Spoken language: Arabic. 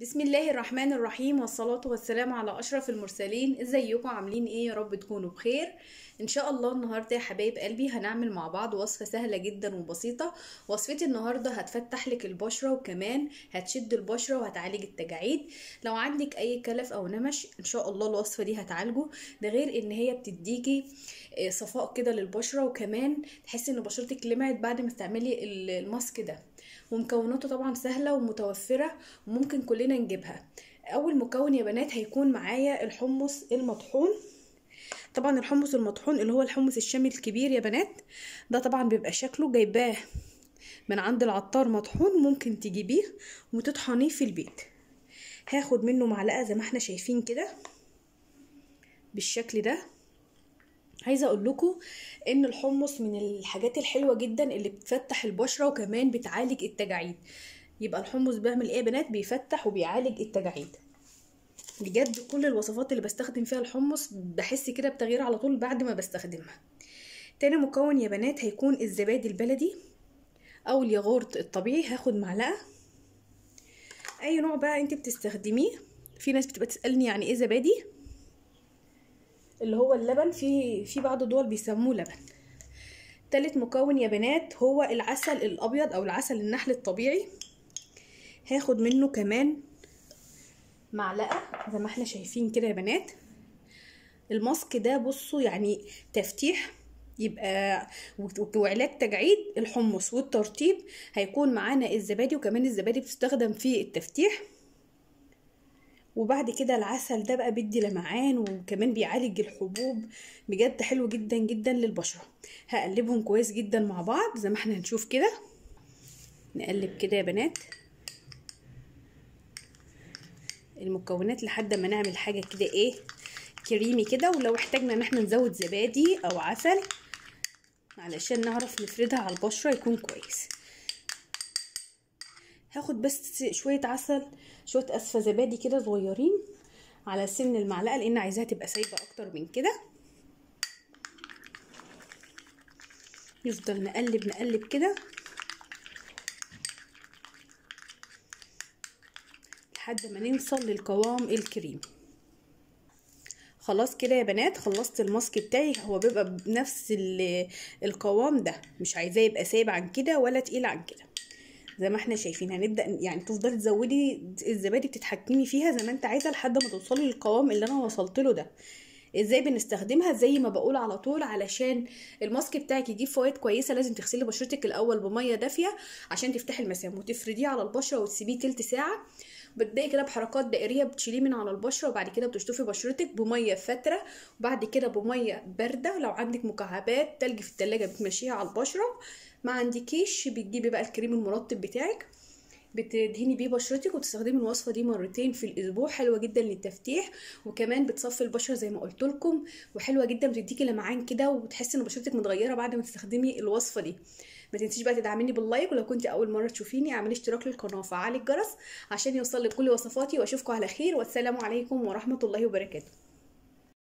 بسم الله الرحمن الرحيم والصلاة والسلام على أشرف المرسلين ازيكم عاملين ايه يا رب تكونوا بخير ان شاء الله النهاردة يا حبايب قلبي هنعمل مع بعض وصفة سهلة جدا وبسيطة وصفتي النهاردة هتفتح لك البشرة وكمان هتشد البشرة وهتعالج التجاعيد لو عندك اي كلف او نمش ان شاء الله الوصفة دي هتعالجه ده غير ان هي بتديكي آه، صفاء كده للبشرة وكمان تحسي ان بشرتك لمعت بعد ما تعملي الماسك ده ومكوناته طبعا سهلة ومتوفرة وممكن كلنا كلنا نجيبها اول مكون يا بنات هيكون معايا الحمص المطحون طبعا الحمص المطحون اللي هو الحمص الشامي الكبير يا بنات ده طبعا بيبقى شكله جايباه من عند العطار مطحون ممكن تجيبيه وتطحنيه في البيت هاخد منه معلقه زي ما احنا شايفين كده بالشكل ده عايزه اقول لكم ان الحمص من الحاجات الحلوه جدا اللي بتفتح البشره وكمان بتعالج التجاعيد يبقى الحمص بيعمل ايه يا بنات بيفتح وبيعالج التجاعيد بجد كل الوصفات اللي بستخدم فيها الحمص بحس كده بتغيير على طول بعد ما بستخدمها تاني مكون يا بنات هيكون الزبادي البلدي او الياغورت الطبيعي هاخد معلقه اي نوع بقى انت بتستخدميه في ناس بتبقى تسالني يعني ايه زبادي اللي هو اللبن في في بعض الدول بيسموه لبن تالت مكون يا بنات هو العسل الابيض او العسل النحل الطبيعي هاخد منه كمان معلقه زي ما احنا شايفين كده يا بنات الماسك ده بصوا يعني تفتيح يبقى وعلاج تجعيد الحمص والترطيب هيكون معانا الزبادي وكمان الزبادي بتستخدم في التفتيح وبعد كده العسل ده بقى بيدي لمعان وكمان بيعالج الحبوب بجد حلو جدا جدا للبشره هقلبهم كويس جدا مع بعض زي ما احنا هنشوف كده نقلب كده يا بنات المكونات لحد ما نعمل حاجه كده ايه كريمي كده ولو احتاجنا ان احنا نزود زبادي او عسل علشان نعرف نفردها على البشره يكون كويس هاخد بس شويه عسل شويه اسفه زبادي كده صغيرين على سن المعلقه لان عايزاها تبقى سايبه اكتر من كده نفضل نقلب نقلب كده لحد ما نوصل للقوام الكريم خلاص كده يا بنات خلصت الماسك بتاعي هو بيبقى بنفس القوام ده مش عايزاه يبقى سايب عن كده ولا تقيل عن كده زي ما احنا شايفين هنبدا يعني تفضلي تزودي الزبادي بتتحكمي فيها زي ما انت عايزه لحد ما توصلي للقوام اللي انا وصلت له ده ازاي بنستخدمها زي ما بقول على طول علشان الماسك بتاعك يجيب فوائد كويسه لازم تغسلي بشرتك الاول بميه دافيه عشان تفتحي المسام وتفرديه على البشره وتسيبيه تلت ساعه بتبداي كده بحركات دائريه بتشيليه من على البشره وبعد كده بتشطفي بشرتك بميه فاتره وبعد كده بميه بارده لو عندك مكعبات تلج في التلاجة بتمشيها على البشره ما عندكيش بتجيبي بقى الكريم المرطب بتاعك بتدهني بيه بشرتك وتستخدمي الوصفه دي مرتين في الاسبوع حلوه جدا للتفتيح وكمان بتصفي البشره زي ما قلت لكم وحلوه جدا بتديكي لمعان كده وبتحسي ان بشرتك متغيره بعد ما تستخدمي الوصفه دي ما تنسيش بقى تدعميني باللايك ولو كنت اول مره تشوفيني اعملي اشتراك للقناه وفعلي الجرس عشان يوصل لك كل وصفاتي واشوفكم على خير والسلام عليكم ورحمه الله وبركاته